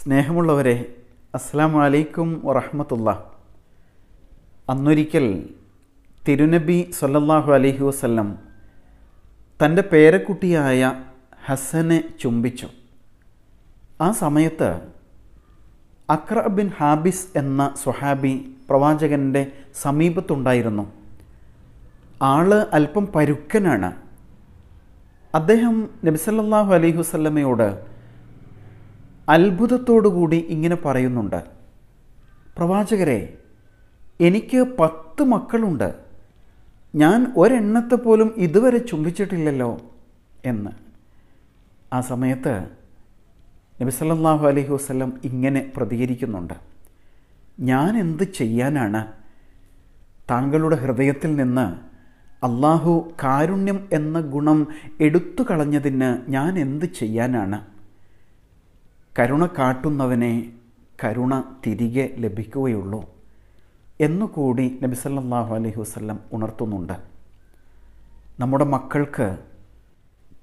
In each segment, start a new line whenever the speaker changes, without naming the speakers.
സ്നേഹമുള്ളവരെ അസ്സാം വലൈക്കും വറഹമത്തുള്ള അന്നൊരിക്കൽ തിരുനബി സല്ലല്ലാഹു അലൈഹി വസ്ല്ലം തൻ്റെ പേരക്കുട്ടിയായ ഹസനെ ചുംബിച്ചു ആ സമയത്ത് അക്ര ബിൻ ഹാബിസ് എന്ന സ്വഹാബി പ്രവാചകൻ്റെ സമീപത്തുണ്ടായിരുന്നു ആള് അല്പം പരുക്കനാണ് അദ്ദേഹം നബിസല്ലാഹു അലൈഹി വസ്ല്ലമയോട് അത്ഭുതത്തോടുകൂടി ഇങ്ങനെ പറയുന്നുണ്ട് പ്രവാചകരെ എനിക്ക് പത്ത് മക്കളുണ്ട് ഞാൻ ഒരെണ്ണത്തെ പോലും ഇതുവരെ ചുംബിച്ചിട്ടില്ലല്ലോ എന്ന് ആ സമയത്ത് നബിസല്ലാഹു അലഹി വസ്ലം ഇങ്ങനെ പ്രതികരിക്കുന്നുണ്ട് ഞാൻ എന്ത് ചെയ്യാനാണ് താങ്കളുടെ ഹൃദയത്തിൽ നിന്ന് അള്ളാഹു കാരുണ്യം എന്ന ഗുണം എടുത്തു കളഞ്ഞതിന് ഞാൻ എന്ത് ചെയ്യാനാണ് കരുണ കാട്ടുന്നവനെ കരുണ തിരികെ ലഭിക്കുകയുള്ളൂ എന്നുകൂടി നബിസല്ലാഹു അലൈഹി വസ്ലം ഉണർത്തുന്നുണ്ട് നമ്മുടെ മക്കൾക്ക്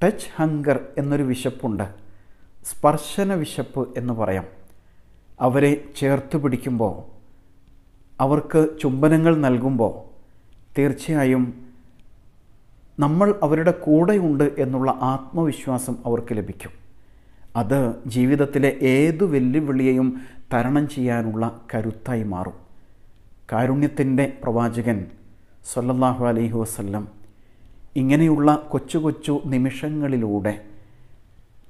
ടച്ച് ഹങ്കർ എന്നൊരു വിശപ്പുണ്ട് സ്പർശന വിശപ്പ് എന്ന് പറയാം അവരെ ചേർത്ത് പിടിക്കുമ്പോൾ അവർക്ക് ചുംബനങ്ങൾ നൽകുമ്പോൾ തീർച്ചയായും നമ്മൾ അവരുടെ കൂടെയുണ്ട് എന്നുള്ള ആത്മവിശ്വാസം അവർക്ക് ലഭിക്കും അത് ജീവിതത്തിലെ ഏതു വെല്ലുവിളിയെയും തരണം ചെയ്യാനുള്ള കരുത്തായി മാറും കാരുണ്യത്തിൻ്റെ പ്രവാചകൻ സല്ലല്ലാഹു അലൈഹി വസ്ല്ലം ഇങ്ങനെയുള്ള കൊച്ചു കൊച്ചു നിമിഷങ്ങളിലൂടെ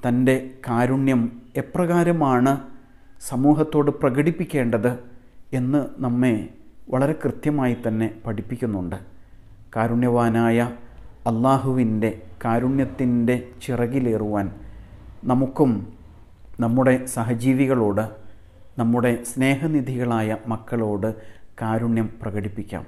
തൻ്റെ കാരുണ്യം എപ്രകാരമാണ് സമൂഹത്തോട് പ്രകടിപ്പിക്കേണ്ടത് എന്ന് നമ്മെ വളരെ കൃത്യമായി തന്നെ പഠിപ്പിക്കുന്നുണ്ട് കാരുണ്യവാനായ അള്ളാഹുവിൻ്റെ കാരുണ്യത്തിൻ്റെ ചിറകിലേറുവാൻ നമുക്കും നമ്മുടെ സഹജീവികളോട് നമ്മുടെ സ്നേഹനിധികളായ മക്കളോട് കാരുണ്യം പ്രകടിപ്പിക്കാം